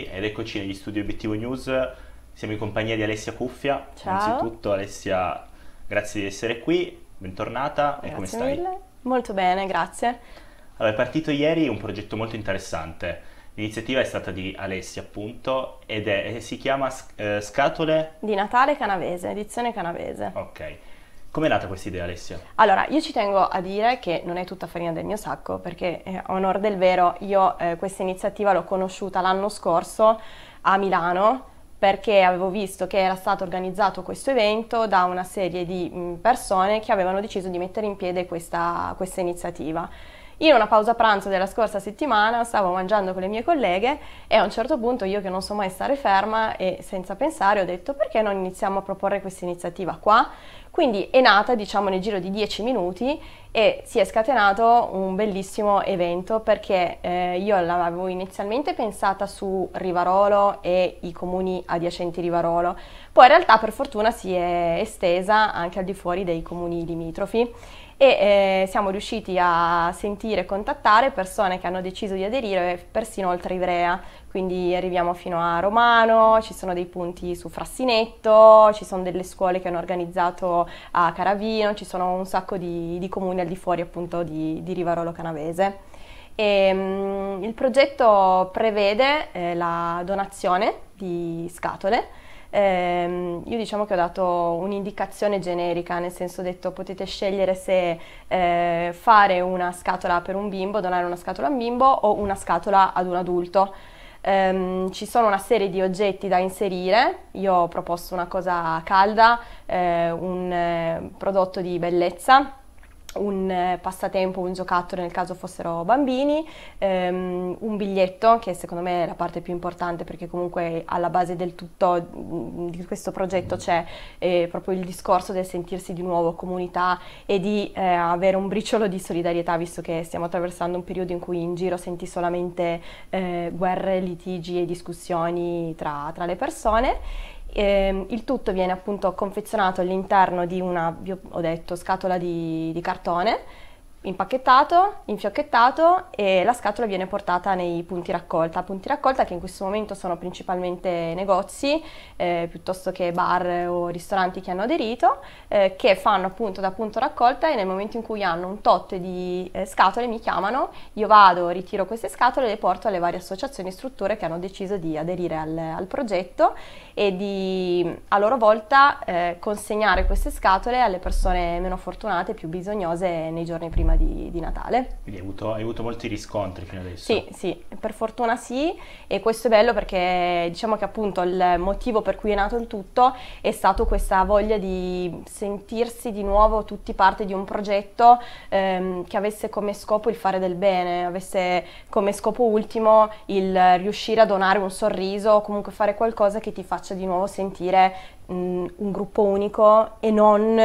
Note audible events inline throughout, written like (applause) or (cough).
tutti ed eccoci negli studi Obiettivo News. Siamo in compagnia di Alessia Cuffia. Ciao. Innanzitutto Alessia, grazie di essere qui, bentornata grazie e come stai? Mille. Molto bene, grazie. Allora, è partito ieri un progetto molto interessante. L'iniziativa è stata di Alessia, appunto, ed è, si chiama eh, Scatole di Natale Canavese, edizione canavese. Ok. Com'è nata questa idea, Alessia? Allora, io ci tengo a dire che non è tutta farina del mio sacco, perché eh, a del vero io eh, questa iniziativa l'ho conosciuta l'anno scorso a Milano perché avevo visto che era stato organizzato questo evento da una serie di mm, persone che avevano deciso di mettere in piedi questa, questa iniziativa. Io in una pausa pranzo della scorsa settimana stavo mangiando con le mie colleghe e a un certo punto io che non so mai stare ferma e senza pensare ho detto perché non iniziamo a proporre questa iniziativa qua quindi è nata, diciamo, nel giro di 10 minuti e si è scatenato un bellissimo evento perché eh, io l'avevo inizialmente pensata su Rivarolo e i comuni adiacenti Rivarolo, poi in realtà per fortuna si è estesa anche al di fuori dei comuni limitrofi e eh, siamo riusciti a sentire e contattare persone che hanno deciso di aderire persino oltre Ivrea, quindi arriviamo fino a Romano, ci sono dei punti su Frassinetto, ci sono delle scuole che hanno organizzato a Caravino, ci sono un sacco di, di comuni al di fuori appunto di, di Rivarolo Canavese. E, ehm, mh, il progetto prevede eh, la donazione di scatole ehm, io diciamo che ho dato un'indicazione generica, nel senso detto potete scegliere se eh, fare una scatola per un bimbo, donare una scatola a un bimbo o una scatola ad un adulto. Um, ci sono una serie di oggetti da inserire, io ho proposto una cosa calda, eh, un eh, prodotto di bellezza un eh, passatempo, un giocattolo nel caso fossero bambini, um, un biglietto che secondo me è la parte più importante perché comunque alla base del tutto mm, di questo progetto c'è eh, proprio il discorso del sentirsi di nuovo comunità e di eh, avere un briciolo di solidarietà visto che stiamo attraversando un periodo in cui in giro senti solamente eh, guerre, litigi e discussioni tra, tra le persone. Eh, il tutto viene appunto confezionato all'interno di una, vi ho detto, scatola di, di cartone impacchettato, infiocchettato e la scatola viene portata nei punti raccolta, punti raccolta che in questo momento sono principalmente negozi eh, piuttosto che bar o ristoranti che hanno aderito eh, che fanno appunto da punto raccolta e nel momento in cui hanno un tot di eh, scatole mi chiamano, io vado, ritiro queste scatole e le porto alle varie associazioni e strutture che hanno deciso di aderire al, al progetto e di a loro volta eh, consegnare queste scatole alle persone meno fortunate, più bisognose nei giorni prima prima di, di Natale. Quindi hai avuto, hai avuto, molti riscontri fino adesso? Sì, sì, per fortuna sì e questo è bello perché diciamo che appunto il motivo per cui è nato il tutto è stato questa voglia di sentirsi di nuovo tutti parte di un progetto ehm, che avesse come scopo il fare del bene, avesse come scopo ultimo il riuscire a donare un sorriso o comunque fare qualcosa che ti faccia di nuovo sentire mh, un gruppo unico e non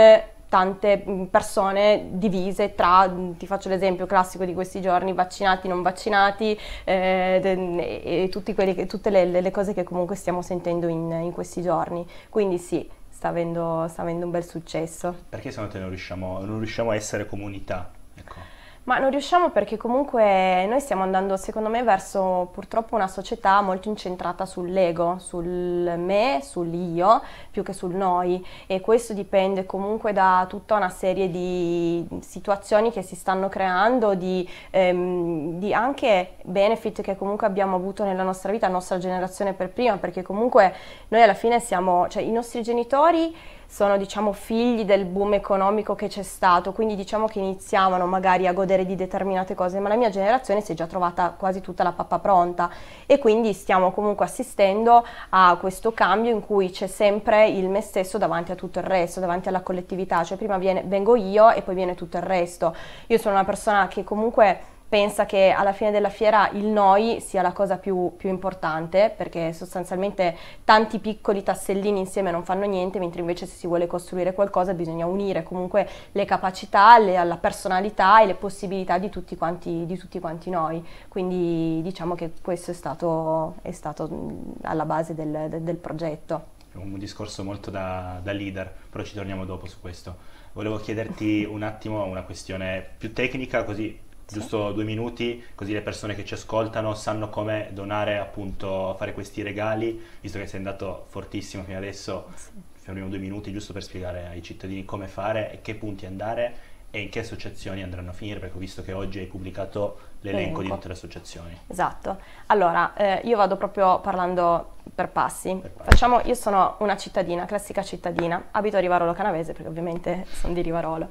tante mm, persone divise tra, mm, ti faccio l'esempio classico di questi giorni, vaccinati, non vaccinati eh, mm, e, e quelli, tutte le, le, cose che comunque stiamo sentendo in, in questi giorni. Quindi sì, sta avendo, sta avendo, un bel successo. Perché se no non riusciamo, non riusciamo a essere comunità? Ecco. Ma non riusciamo perché comunque noi stiamo andando, secondo me, verso purtroppo una società molto incentrata sull'ego, sul me, sull'io, più che sul noi. E questo dipende comunque da tutta una serie di situazioni che si stanno creando, di, ehm, di anche benefit che comunque abbiamo avuto nella nostra vita, la nostra generazione per prima, perché comunque noi alla fine siamo, cioè i nostri genitori sono diciamo, figli del boom economico che c'è stato, quindi diciamo che iniziavano magari a godere di determinate cose, ma la mia generazione si è già trovata quasi tutta la pappa pronta e quindi stiamo comunque assistendo a questo cambio in cui c'è sempre il me stesso davanti a tutto il resto, davanti alla collettività, cioè prima viene, vengo io e poi viene tutto il resto. Io sono una persona che comunque pensa che alla fine della fiera il noi sia la cosa più, più, importante perché sostanzialmente tanti piccoli tassellini insieme non fanno niente mentre invece se si vuole costruire qualcosa bisogna unire comunque le capacità, le, la personalità e le possibilità di tutti, quanti, di tutti, quanti, noi quindi diciamo che questo è stato, è stato mm, alla base del, del, del progetto un discorso molto da, da, leader, però ci torniamo dopo su questo. Volevo chiederti un attimo una questione più tecnica, così giusto due minuti, così le persone che ci ascoltano sanno come donare appunto, fare questi regali, visto che sei andato fortissimo fino adesso, sì. fermiamo due minuti giusto per spiegare ai cittadini come fare e che punti andare e in che associazioni andranno a finire, perché ho visto che oggi hai pubblicato l'elenco Elenco. di tutte le associazioni. Esatto, allora eh, io vado proprio parlando per passi. per passi. Facciamo, io sono una cittadina, classica cittadina, abito a Rivarolo Canavese perché ovviamente sono di Rivarolo.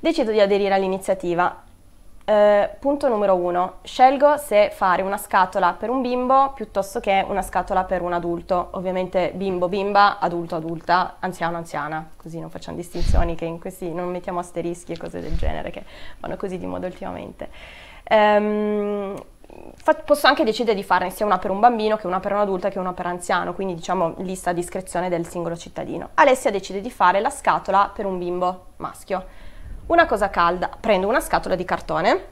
Decido di aderire all'iniziativa eh, punto numero uno, scelgo se fare una scatola per un bimbo piuttosto che una scatola per un adulto, ovviamente bimbo, bimba, adulto, adulta, anziano, anziana, così non facciamo distinzioni, che in questi non mettiamo asterischi e cose del genere che vanno così di moda ultimamente. Ehm, posso anche decidere di farne sia una per un bambino che una per un adulto che una per anziano, quindi diciamo lista a discrezione del singolo cittadino. Alessia decide di fare la scatola per un bimbo maschio. Una cosa calda, prendo una scatola di cartone,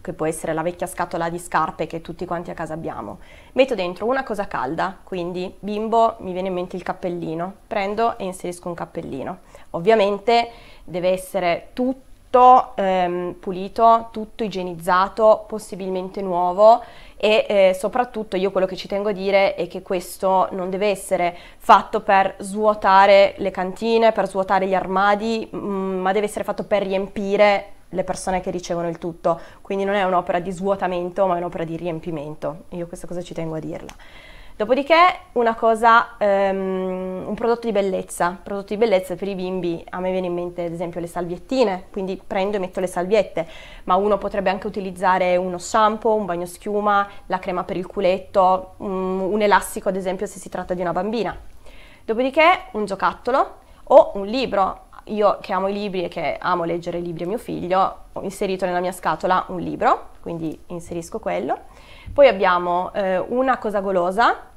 che può essere la vecchia scatola di scarpe che tutti quanti a casa abbiamo, metto dentro una cosa calda, quindi bimbo mi viene in mente il cappellino, prendo e inserisco un cappellino. Ovviamente deve essere tutto ehm, pulito, tutto igienizzato, possibilmente nuovo e eh, soprattutto io quello che ci tengo a dire è che questo non deve essere fatto per svuotare le cantine, per svuotare gli armadi, mh, mm, ma deve essere fatto per riempire le persone che ricevono il tutto, quindi non è un'opera di svuotamento ma è un'opera di riempimento, io questa cosa ci tengo a dirla. Dopodiché una cosa, um, un prodotto di bellezza, prodotto di bellezza per i bimbi, a me viene in mente ad esempio le salviettine, quindi prendo e metto le salviette, ma uno potrebbe anche utilizzare uno shampoo, un bagno schiuma, la crema per il culetto, un, un elastico ad esempio se si tratta di una bambina. Dopodiché un giocattolo o un libro, io che amo i libri e che amo leggere i libri a mio figlio, ho inserito nella mia scatola un libro, quindi inserisco quello. Poi abbiamo eh, una cosa golosa,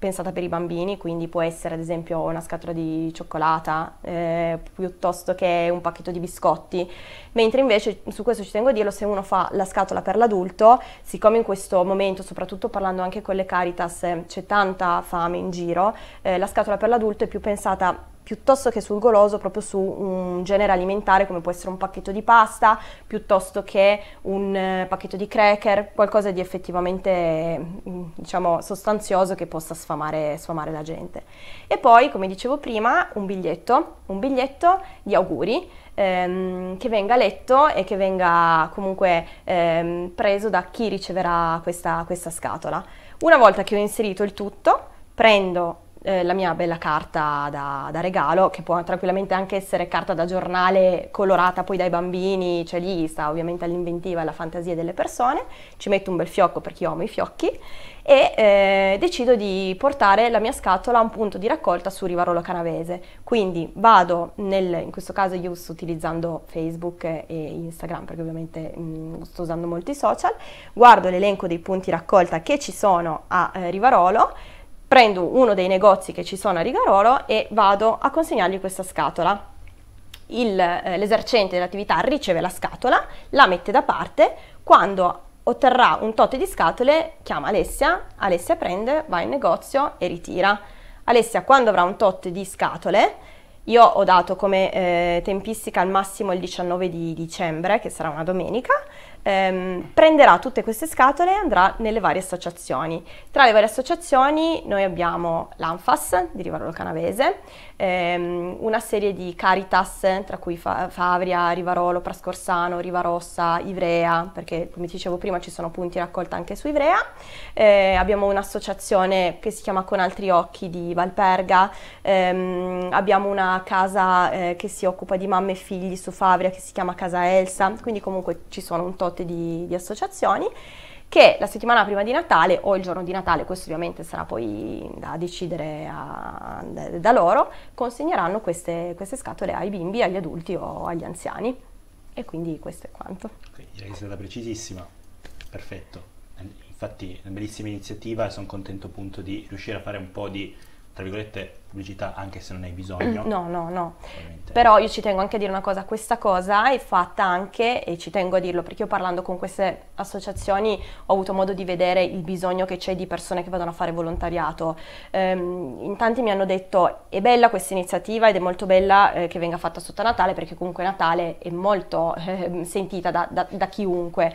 pensata per i bambini, quindi può essere ad esempio una scatola di cioccolata eh, piuttosto che un pacchetto di biscotti, mentre invece su questo ci tengo a dirlo, se uno fa la scatola per l'adulto, siccome in questo momento, soprattutto parlando anche con le Caritas, c'è tanta fame in giro, eh, la scatola per l'adulto è più pensata piuttosto che sul goloso, proprio su un genere alimentare come può essere un pacchetto di pasta, piuttosto che un eh, pacchetto di cracker, qualcosa di effettivamente mm, diciamo, sostanzioso che possa sfamare, sfamare, la gente. E poi, come dicevo prima, un biglietto, un biglietto di auguri ehm, che venga letto e che venga comunque ehm, preso da chi riceverà questa, questa scatola. Una volta che ho inserito il tutto, prendo eh, la mia bella carta da, da, regalo, che può tranquillamente anche essere carta da giornale colorata poi dai bambini, cioè lì sta ovviamente all'inventiva e alla fantasia delle persone, ci metto un bel fiocco perché io amo i fiocchi e eh, decido di portare la mia scatola a un punto di raccolta su Rivarolo Canavese. Quindi vado nel, in questo caso io sto utilizzando Facebook e Instagram perché ovviamente mh, mm, sto usando molti social, guardo l'elenco dei punti raccolta che ci sono a eh, Rivarolo, prendo uno dei negozi che ci sono a Rigarolo e vado a consegnargli questa scatola. Il, eh, l'esercente dell'attività riceve la scatola, la mette da parte, quando otterrà un tot di scatole chiama Alessia, Alessia prende, va in negozio e ritira. Alessia quando avrà un tot di scatole, io ho dato come eh, tempistica al massimo il 19 di dicembre, che sarà una domenica, ehm, prenderà tutte queste scatole e andrà nelle varie associazioni. Tra le varie associazioni noi abbiamo l'ANFAS di Rivarolo Canavese, ehm, una serie di Caritas, tra cui Fa Favria, Rivarolo, Prascorsano, Rivarossa, Ivrea, perché come dicevo prima ci sono punti raccolta anche su Ivrea. Eh, abbiamo un'associazione che si chiama Con Altri Occhi di Valperga, ehm, abbiamo una casa eh, che si occupa di mamme e figli su Favria che si chiama Casa Elsa, quindi comunque ci sono un tot prodotti di, di associazioni che la settimana prima di Natale o il giorno di Natale, questo ovviamente sarà poi da decidere a, da loro, consegneranno queste, queste, scatole ai bimbi, agli adulti o agli anziani. E quindi questo è quanto. Okay, direi che è stata precisissima, perfetto. Infatti è una bellissima iniziativa e sono contento appunto di riuscire a fare un po' di tra virgolette, pubblicità anche se non hai bisogno. No, no, no. Ovviamente. Però io ci tengo anche a dire una cosa, questa cosa è fatta anche, e ci tengo a dirlo, perché io parlando con queste associazioni ho avuto modo di vedere il bisogno che c'è di persone che vadano a fare volontariato. Ehm, in tanti mi hanno detto, è bella questa iniziativa ed è molto bella eh, che venga fatta sotto Natale, perché comunque Natale è molto (laughs) eh, sentita da, da, da chiunque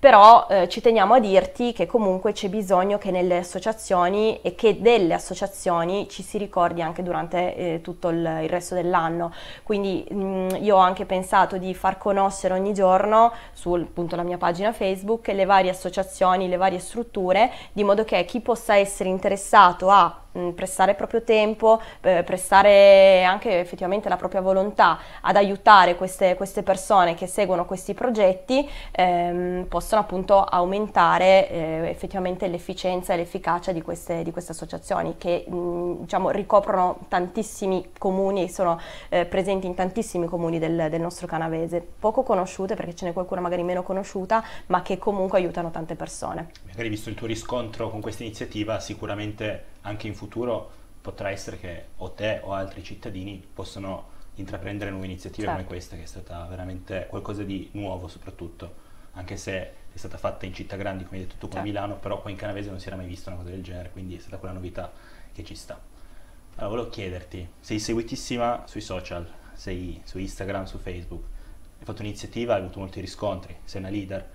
però eh, ci teniamo a dirti che comunque c'è bisogno che nelle associazioni e che delle associazioni ci si ricordi anche durante eh, tutto il, il, resto dell'anno. Quindi mh, mm, io ho anche pensato di far conoscere ogni giorno sulla mia pagina Facebook le varie associazioni, le varie strutture, di modo che chi possa essere interessato a Mm, prestare proprio tempo, eh, prestare anche effettivamente la propria volontà ad aiutare queste, queste persone che seguono questi progetti, ehm, possono appunto aumentare eh, effettivamente l'efficienza e l'efficacia di queste, di queste associazioni che mh, mm, diciamo, ricoprono tantissimi comuni e sono eh, presenti in tantissimi comuni del, del nostro canavese, poco conosciute perché ce n'è qualcuna magari meno conosciuta, ma che comunque aiutano tante persone. Magari visto il tuo riscontro con questa iniziativa, sicuramente anche in futuro potrà essere che o te o altri cittadini possano intraprendere nuove iniziative certo. come questa che è stata veramente qualcosa di nuovo soprattutto anche se è stata fatta in città grandi come hai detto tu con certo. Milano però qua in Canavese non si era mai vista una cosa del genere quindi è stata quella novità che ci sta allora volevo chiederti sei seguitissima sui social sei su Instagram, su Facebook hai fatto un'iniziativa, hai avuto molti riscontri sei una leader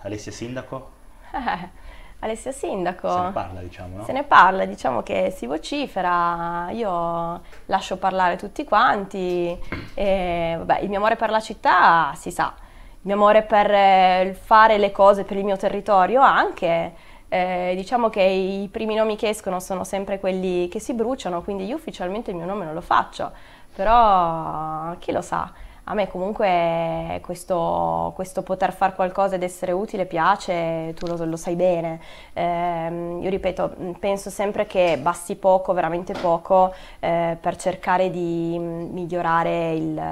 Alessia Sindaco eh, (laughs) Alessia Sindaco. Se ne parla, diciamo, no? Se ne parla, diciamo che si vocifera, io lascio parlare tutti quanti, e, vabbè, il mio amore per la città si sa, il mio amore per eh, fare le cose per il mio territorio anche, eh, diciamo che i primi nomi che escono sono sempre quelli che si bruciano, quindi io ufficialmente il mio nome non lo faccio, però chi lo sa? a me comunque questo, questo, poter fare qualcosa ed essere utile piace, tu lo, lo sai bene. Eh, io ripeto, penso sempre che basti poco, veramente poco, eh, per cercare di migliorare il,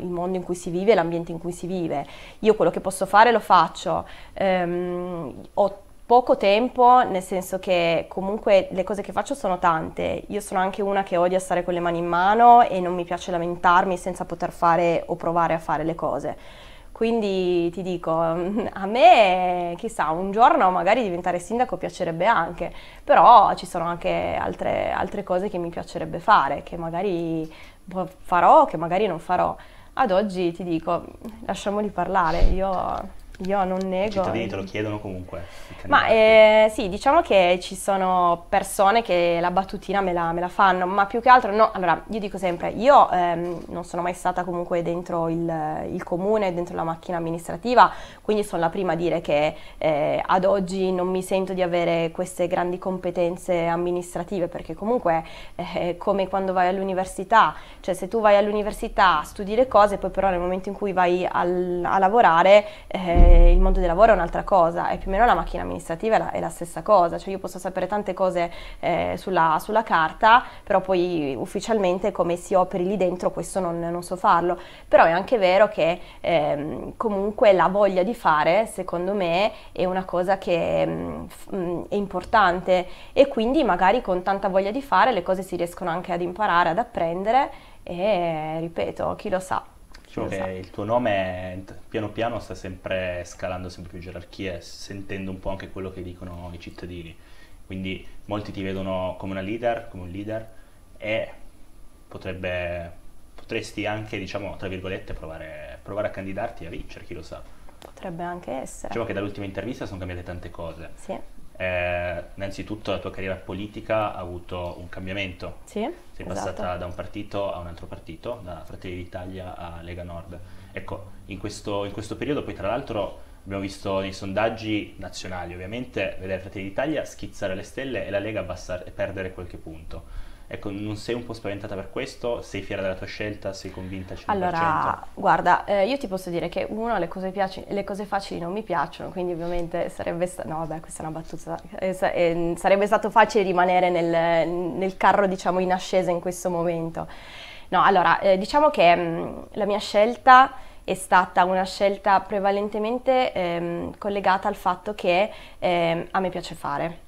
il, mondo in cui si vive, l'ambiente in cui si vive. Io quello che posso fare lo faccio. Eh, ho poco tempo, nel senso che comunque le cose che faccio sono tante. Io sono anche una che odia stare con le mani in mano e non mi piace lamentarmi senza poter fare o provare a fare le cose. Quindi ti dico, (laughs) a me chissà, un giorno magari diventare sindaco piacerebbe anche, però ci sono anche altre, altre cose che mi piacerebbe fare, che magari boh, farò, che magari non farò. Ad oggi ti dico, lasciamoli parlare, io io non nego. I cittadini te lo chiedono comunque. Ma eh, sì, diciamo che ci sono persone che la battutina me la, me la, fanno, ma più che altro no. Allora, io dico sempre, io ehm, non sono mai stata comunque dentro il, il, comune, dentro la macchina amministrativa, quindi sono la prima a dire che eh, ad oggi non mi sento di avere queste grandi competenze amministrative, perché comunque eh, come quando vai all'università, cioè se tu vai all'università studi le cose, poi però nel momento in cui vai al, a lavorare... Eh, il mondo del lavoro è un'altra cosa è più o meno la macchina amministrativa è la, è la stessa cosa, cioè io posso sapere tante cose eh, sulla, sulla, carta, però poi ufficialmente come si operi lì dentro questo non, non so farlo, però è anche vero che ehm, comunque la voglia di fare secondo me è una cosa che mh, mm, mm, è importante e quindi magari con tanta voglia di fare le cose si riescono anche ad imparare, ad apprendere e ripeto, chi lo sa. Diciamo esatto. che il tuo nome piano piano sta sempre scalando sempre più gerarchie, sentendo un po' anche quello che dicono i cittadini. Quindi molti ti vedono come una leader, come un leader e potrebbe, potresti anche, diciamo, tra virgolette, provare, provare a candidarti e a vincere, chi lo sa. Potrebbe anche essere. Diciamo che dall'ultima intervista sono cambiate tante cose. Sì eh, innanzitutto la tua carriera politica ha avuto un cambiamento. Sì, Sei esatto. passata da un partito a un altro partito, da Fratelli d'Italia a Lega Nord. Ecco, in questo, in questo periodo poi tra l'altro abbiamo visto nei sondaggi nazionali ovviamente vedere Fratelli d'Italia schizzare le stelle e la Lega abbassare e perdere qualche punto. Ecco, non sei un po' spaventata per questo? Sei fiera della tua scelta? Sei convinta al 100%? Allora, guarda, eh, io ti posso dire che uno, le cose, piaci- le cose facili non mi piacciono, quindi ovviamente sarebbe, stato... no, beh, battuta, eh, sa- eh, sarebbe stato facile rimanere nel, nel carro, diciamo, in ascesa in questo momento. No, allora, eh, diciamo che mh, mm, la mia scelta è stata una scelta prevalentemente ehm, collegata al fatto che ehm, a me piace fare.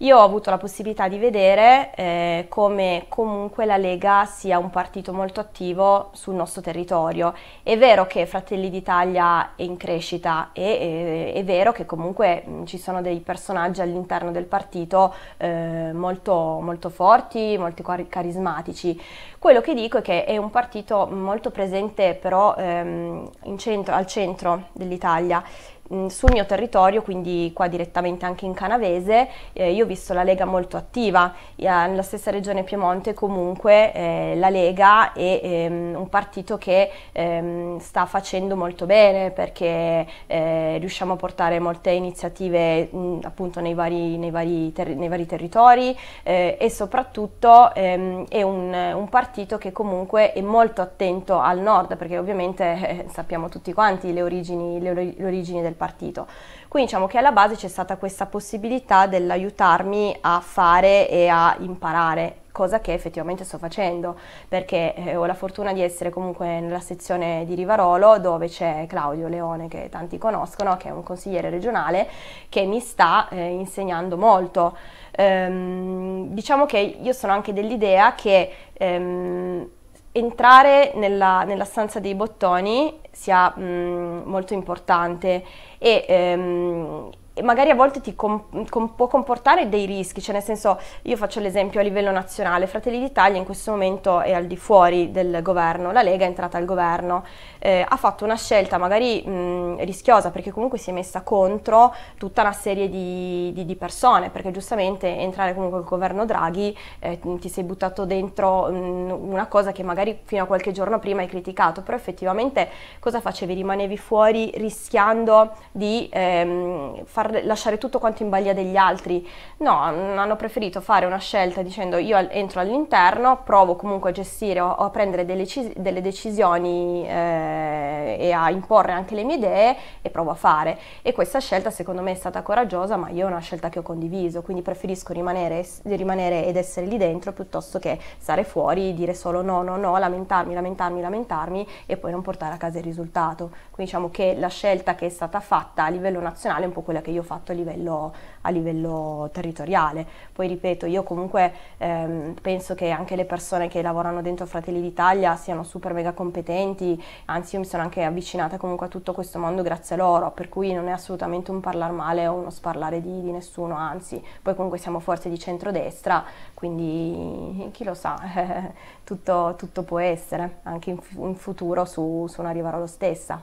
Io ho avuto la possibilità di vedere eh, come comunque la Lega sia un partito molto attivo sul nostro territorio. È vero che Fratelli d'Italia è in crescita e è, eh, è, vero che comunque mh, ci sono dei personaggi all'interno del partito eh, molto, molto, forti, molto carismatici. Quello che dico è che è un partito molto presente però ehm, centro, al centro dell'Italia Mm, sul mio territorio, quindi qua direttamente anche in Canavese, eh, io ho visto la Lega molto attiva, eh, nella stessa regione Piemonte comunque eh, la Lega è ehm, un partito che ehm, sta facendo molto bene perché eh, riusciamo a portare molte iniziative mh, mm, appunto nei vari, nei vari, ter nei vari territori eh, e soprattutto ehm, è un, un, partito che comunque è molto attento al nord perché ovviamente (laughs) eh, sappiamo tutti quanti le origini, le or le origini del partito. Quindi diciamo che alla base c'è stata questa possibilità dell'aiutarmi a fare e a imparare cosa che effettivamente sto facendo, perché eh, ho la fortuna di essere comunque nella sezione di Rivarolo dove c'è Claudio Leone che tanti conoscono, che è un consigliere regionale che mi sta eh, insegnando molto. Ehm, diciamo che io sono anche dell'idea che ehm, entrare nella, nella, stanza dei bottoni sia mh, molto importante e ehm, magari a volte ti com, com, può comportare dei rischi, cioè nel senso io faccio l'esempio a livello nazionale, Fratelli d'Italia in questo momento è al di fuori del governo, la Lega è entrata al governo, eh, ha fatto una scelta magari mh, rischiosa perché comunque si è messa contro tutta una serie di, di, di persone, perché giustamente entrare comunque al governo Draghi eh, ti sei buttato dentro mh, una cosa che magari fino a qualche giorno prima hai criticato, però effettivamente cosa facevi? Rimanevi fuori rischiando di ehm, far lasciare tutto quanto in balia degli altri. No, mm, hanno preferito fare una scelta dicendo io entro all'interno, provo comunque a gestire o, a prendere delle, delle decisioni eh, e a imporre anche le mie idee e provo a fare. E questa scelta secondo me è stata coraggiosa, ma io è una scelta che ho condiviso, quindi preferisco rimanere, rimanere ed essere lì dentro piuttosto che stare fuori, dire solo no, no, no, lamentarmi, lamentarmi, lamentarmi e poi non portare a casa il risultato. Quindi diciamo che la scelta che è stata fatta a livello nazionale è un po' quella che io ho fatto a livello, a livello territoriale. Poi ripeto, io comunque ehm, penso che anche le persone che lavorano dentro Fratelli d'Italia siano super mega competenti, anzi io mi sono anche avvicinata comunque a tutto questo mondo grazie a loro, per cui non è assolutamente un parlare male o uno sparlare di, di nessuno, anzi poi comunque siamo forze di centrodestra, quindi chi lo sa, (laughs) tutto, tutto, può essere anche in, in futuro su, su una Rivarolo stessa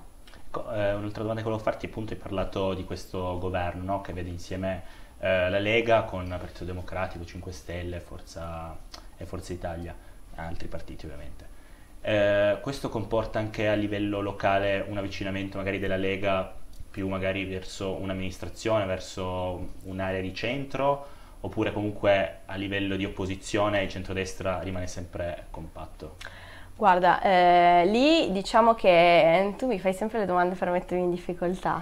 eh, un'altra domanda che volevo farti, appunto hai parlato di questo governo no? che vede insieme eh, la Lega con Partito Democratico, 5 Stelle Forza, e Forza Italia, altri partiti ovviamente. Eh, questo comporta anche a livello locale un avvicinamento magari della Lega più magari verso un'amministrazione, verso un'area di centro, oppure comunque a livello di opposizione il centrodestra rimane sempre compatto? Guarda, eh, lì diciamo che eh, tu mi fai sempre le domande per mettermi in difficoltà.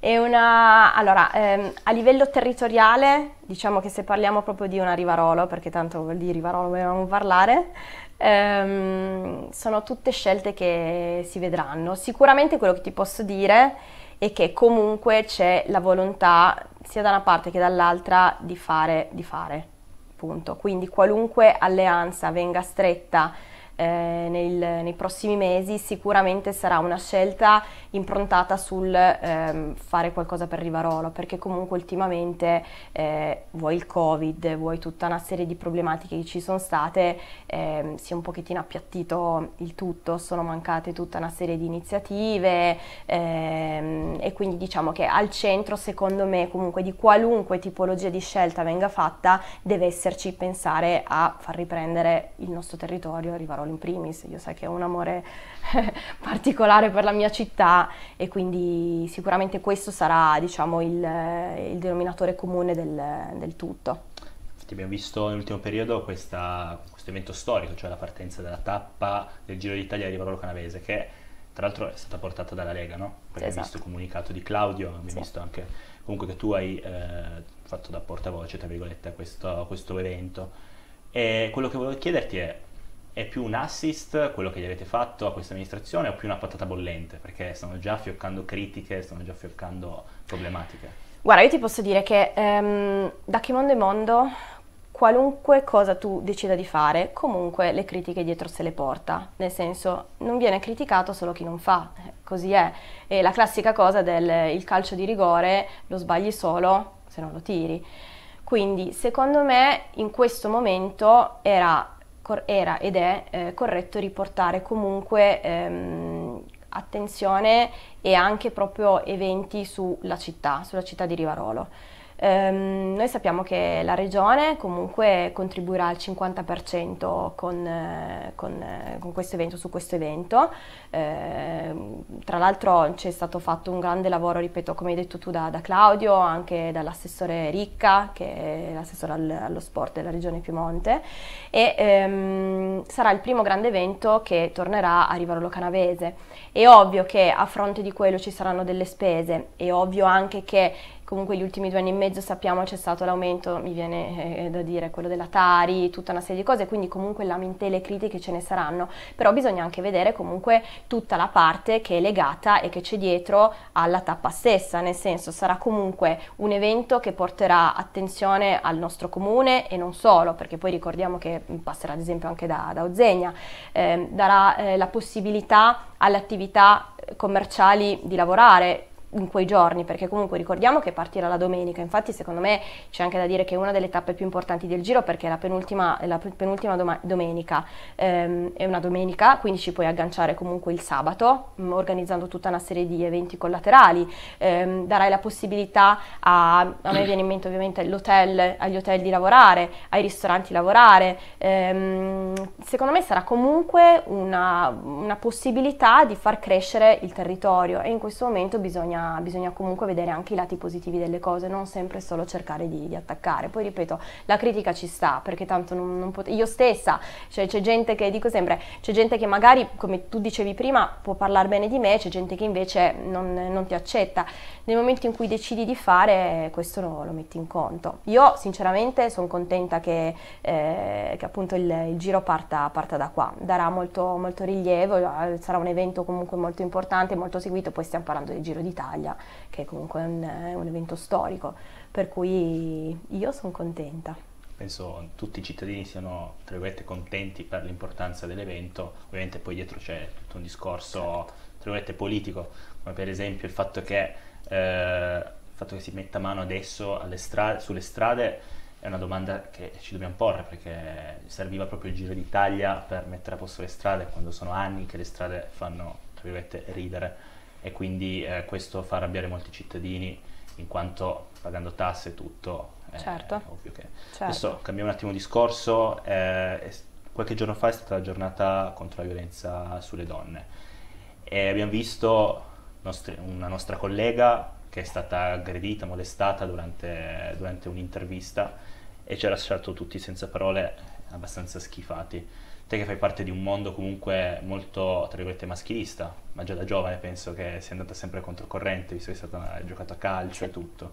È una, allora, ehm, a livello territoriale, diciamo che se parliamo proprio di una Rivarolo, perché tanto di Rivarolo volevamo parlare, ehm, sono tutte scelte che si vedranno. Sicuramente quello che ti posso dire è che comunque c'è la volontà, sia da una parte che dall'altra, di fare, di fare, punto. Quindi qualunque alleanza venga stretta eh, nel, nei prossimi mesi sicuramente sarà una scelta improntata sul ehm, fare qualcosa per Rivarolo, perché comunque ultimamente eh, vuoi il Covid, vuoi tutta una serie di problematiche che ci sono state, ehm, si è un pochettino appiattito il tutto, sono mancate tutta una serie di iniziative ehm, e quindi diciamo che al centro secondo me comunque di qualunque tipologia di scelta venga fatta deve esserci pensare a far riprendere il nostro territorio Rivarolo Paolo in primis, io so che ho un amore (laughs) particolare per la mia città e quindi sicuramente questo sarà diciamo, il, il, denominatore comune del, del tutto. abbiamo visto nell'ultimo periodo questa, questo evento storico, cioè la partenza della tappa del Giro d'Italia di Paolo Canavese, che tra l'altro è stata portata dalla Lega, no? Perché esatto. abbiamo visto il comunicato di Claudio, abbiamo sì. visto anche comunque che tu hai eh, fatto da portavoce, tra virgolette, a questo, a questo evento. E quello che volevo chiederti è è più un assist quello che gli avete fatto a questa amministrazione o più una patata bollente? Perché stanno già fioccando critiche, stanno già fioccando problematiche. Guarda, io ti posso dire che ehm, da che mondo è mondo, qualunque cosa tu decida di fare, comunque le critiche dietro se le porta. Nel senso, non viene criticato solo chi non fa, eh, così è. E la classica cosa del il calcio di rigore lo sbagli solo se non lo tiri. Quindi, secondo me, in questo momento era era ed è eh, corretto riportare comunque ehm, attenzione e anche proprio eventi sulla città, sulla città di Rivarolo. Um, noi sappiamo che la regione comunque contribuirà al 50% con, eh, con, eh, con, questo evento su questo evento. Eh, tra l'altro c'è stato fatto un grande lavoro, ripeto, come hai detto tu da, da Claudio, anche dall'assessore Ricca, che è l'assessore al, allo sport della regione Piemonte. E ehm, sarà il primo grande evento che tornerà a Rivarolo Canavese. È ovvio che a fronte di quello ci saranno delle spese, è ovvio anche che comunque gli ultimi due anni e mezzo sappiamo c'è stato l'aumento, mi viene eh, da dire, quello della Tari, tutta una serie di cose, quindi comunque lamentele e critiche ce ne saranno, però bisogna anche vedere comunque tutta la parte che è legata e che c'è dietro alla tappa stessa, nel senso sarà comunque un evento che porterà attenzione al nostro comune e non solo, perché poi ricordiamo che passerà ad esempio anche da, da Ozegna, eh, darà eh, la possibilità alle attività eh, commerciali di lavorare, in quei giorni, perché comunque ricordiamo che partirà la domenica, infatti secondo me c'è anche da dire che è una delle tappe più importanti del giro perché è la penultima, è la penultima doma- domenica, ehm, è una domenica, quindi ci puoi agganciare comunque il sabato, mh, mm, organizzando tutta una serie di eventi collaterali, ehm, darai la possibilità a, a me viene in mente ovviamente l'hotel, agli hotel di lavorare, ai ristoranti lavorare, ehm, secondo me sarà comunque una, una possibilità di far crescere il territorio e in questo momento bisogna bisogna, comunque vedere anche i lati positivi delle cose, non sempre solo cercare di, di attaccare. Poi ripeto, la critica ci sta, perché tanto non, non pot- io stessa, cioè c'è gente che, dico sempre, c'è gente che magari, come tu dicevi prima, può parlare bene di me, c'è gente che invece non, non ti accetta. Nel momento in cui decidi di fare, questo lo, lo metti in conto. Io sinceramente sono contenta che, eh, che appunto il, il giro parta, parta, da qua, darà molto, molto rilievo, eh, sarà un evento comunque molto importante, molto seguito, poi stiamo parlando del Giro d'Italia. Italia, che comunque è un, eh, un evento storico, per cui io sono contenta. Penso tutti i cittadini siano, tra virgolette, contenti per l'importanza dell'evento, ovviamente poi dietro c'è tutto un discorso, certo. tra virgolette, politico, come per esempio il fatto che, eh, il fatto che si metta mano adesso strade, sulle strade è una domanda che ci dobbiamo porre perché serviva proprio il Giro d'Italia per mettere a posto le strade quando sono anni che le strade fanno, tra virgolette, ridere e quindi eh, questo fa arrabbiare molti cittadini in quanto pagando tasse e tutto eh, certo. ovvio che... Certo. Adesso cambiamo un attimo discorso, eh, qualche giorno fa è stata la giornata contro la violenza sulle donne e abbiamo visto nostri, una nostra collega che è stata aggredita, molestata durante, durante un'intervista e ci ha lasciato tutti senza parole abbastanza schifati te che fai parte di un mondo comunque molto, tra virgolette, maschilista, ma già da giovane penso che sia andata sempre controcorrente, visto che hai giocato a calcio e tutto.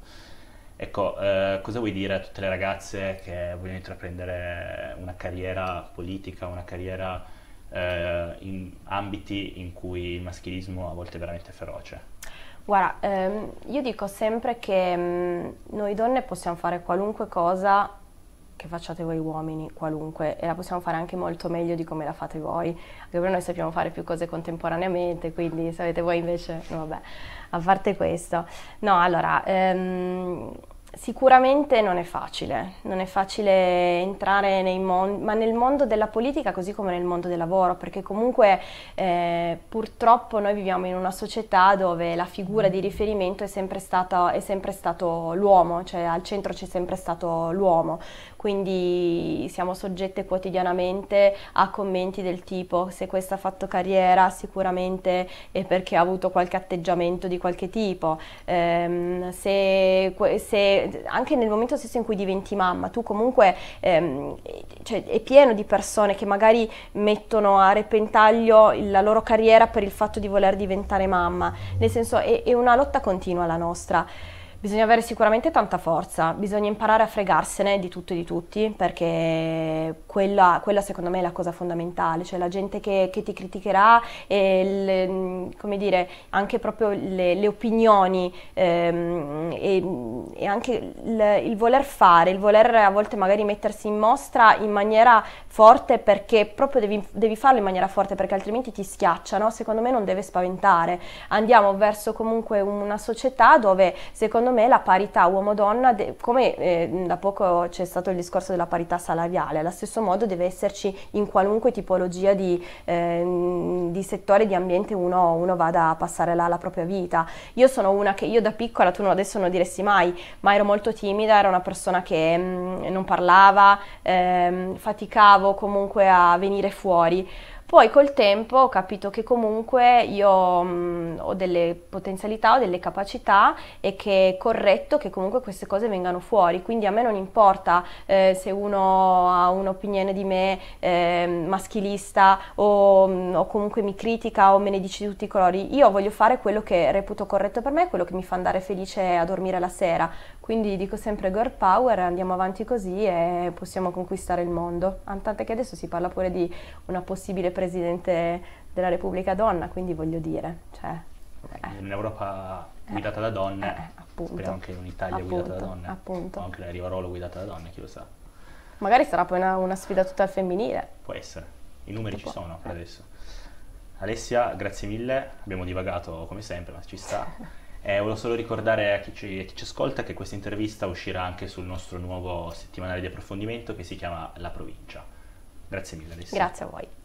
Ecco, eh, cosa vuoi dire a tutte le ragazze che vogliono intraprendere una carriera politica, una carriera eh, in ambiti in cui il maschilismo a volte è veramente feroce? Guarda, ehm, io dico sempre che mh, mm, noi donne possiamo fare qualunque cosa che facciate voi uomini qualunque e la possiamo fare anche molto meglio di come la fate voi, anche perché noi sappiamo fare più cose contemporaneamente, quindi se avete voi invece, vabbè, a parte questo. No, allora, ehm, sicuramente non è facile, non è facile entrare mon- nel mondo della politica così come nel mondo del lavoro, perché comunque eh, purtroppo noi viviamo in una società dove la figura di riferimento è sempre, stata, è sempre stato l'uomo, cioè al centro c'è sempre stato l'uomo, quindi siamo soggette quotidianamente a commenti del tipo se questa ha fatto carriera sicuramente è perché ha avuto qualche atteggiamento di qualche tipo, ehm, se, se, anche nel momento stesso in cui diventi mamma, tu comunque ehm, cioè, è pieno di persone che magari mettono a repentaglio la loro carriera per il fatto di voler diventare mamma, nel senso è, è una lotta continua la nostra. Bisogna avere sicuramente tanta forza, bisogna imparare a fregarsene di tutto e di tutti, perché quella, quella secondo me è la cosa fondamentale, cioè la gente che, che ti criticherà e le, mm, come dire, anche proprio le, le opinioni ehm, e, e, anche il, il, voler fare, il voler a volte magari mettersi in mostra in maniera forte perché proprio devi, devi farlo in maniera forte perché altrimenti ti schiacciano, secondo me non deve spaventare. Andiamo verso comunque una società dove secondo me secondo me la parità uomo-donna, come eh, da poco c'è stato il discorso della parità salariale, allo stesso modo deve esserci in qualunque tipologia di, eh, di settore, di ambiente uno, uno vada a passare là la propria vita. Io sono una che, io da piccola, tu adesso non diresti mai, ma ero molto timida, ero una persona che mh, mm, non parlava, ehm, faticavo comunque a venire fuori. Poi col tempo ho capito che comunque io mh, mm, ho delle potenzialità, ho delle capacità e che è corretto che comunque queste cose vengano fuori, quindi a me non importa eh, se uno ha un'opinione di me eh, maschilista o, mh, mm, o, comunque mi critica o me ne dice di tutti i colori, io voglio fare quello che reputo corretto per me, quello che mi fa andare felice a dormire la sera, quindi dico sempre girl power, andiamo avanti così e possiamo conquistare il mondo. Tant'è che adesso si parla pure di una possibile presidente della Repubblica donna, quindi voglio dire, cioè, eh. Un'Europa guidata eh. da donne, eh, eh appunto. speriamo anche un'Italia appunto, guidata da donne, appunto. o anche la Rivarolo guidata da donne, chi lo sa. Magari sarà poi una, una sfida tutta al femminile. Può essere, i numeri Tutto ci sono per eh. adesso. Alessia, grazie mille, abbiamo divagato come sempre, ma ci sta. (laughs) Eh, volevo solo ricordare a chi, ci, a chi, ci, ascolta che questa intervista uscirà anche sul nostro nuovo settimanale di approfondimento che si chiama La Provincia. Grazie mille Alessia. Grazie a voi.